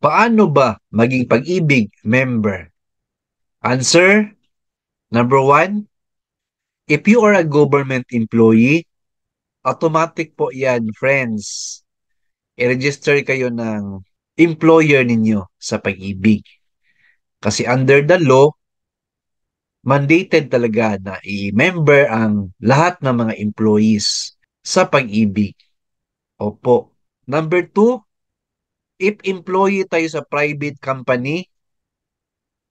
Paano ba maging pag-ibig member? Answer, number one, if you are a government employee, automatic po yan, friends. I-register kayo ng employer ninyo sa pag-ibig. Kasi under the law, mandated talaga na i-member ang lahat ng mga employees sa pag-ibig. Opo. Number two, if employee tayo sa private company,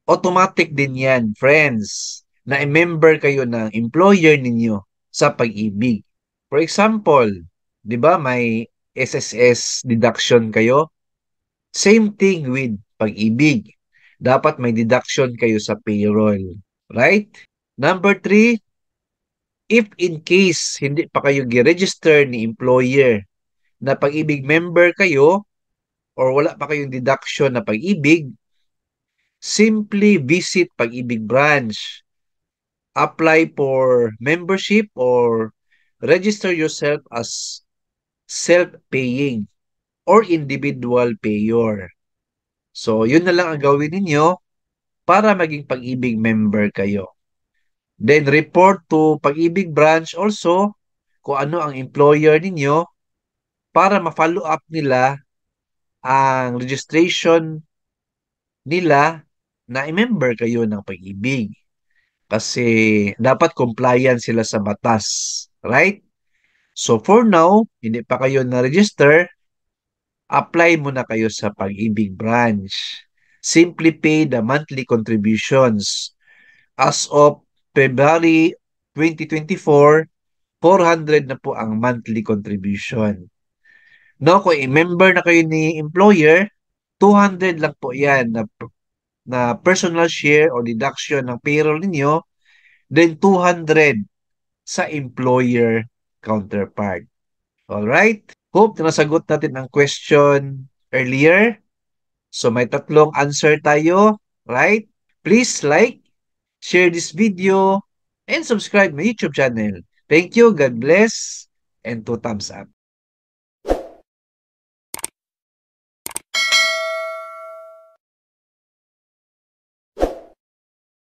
automatic din yan, friends, na member kayo ng employer ninyo sa pag-ibig. For example, di ba may SSS deduction kayo? Same thing with pag-ibig. Dapat may deduction kayo sa payroll. Right? Number three, if in case hindi pa kayo gi-register ni employer na pag-ibig member kayo, or wala pa kayong deduction na pag-ibig, simply visit Pag-ibig branch. Apply for membership or register yourself as self-paying or individual payer. So, yun na lang ang gawin ninyo para maging Pag-ibig member kayo. Then, report to Pag-ibig branch also kung ano ang employer ninyo para ma-follow up nila ang registration nila na i member kayo ng pag-ibig. Kasi dapat compliant sila sa batas. Right? So for now, hindi pa kayo na-register, apply muna kayo sa pag-ibig branch. Simply pay the monthly contributions. As of February 2024, 400 na po ang monthly contribution. No, kung member na kayo ni employer, 200 lang po 'yan na, na personal share o deduction ng payroll ninyo, then 200 sa employer counterpart. All right? Hope na nasagot natin ang question earlier. So may tatlong answer tayo, right? Please like, share this video, and subscribe my YouTube channel. Thank you, God bless, and two thumbs up.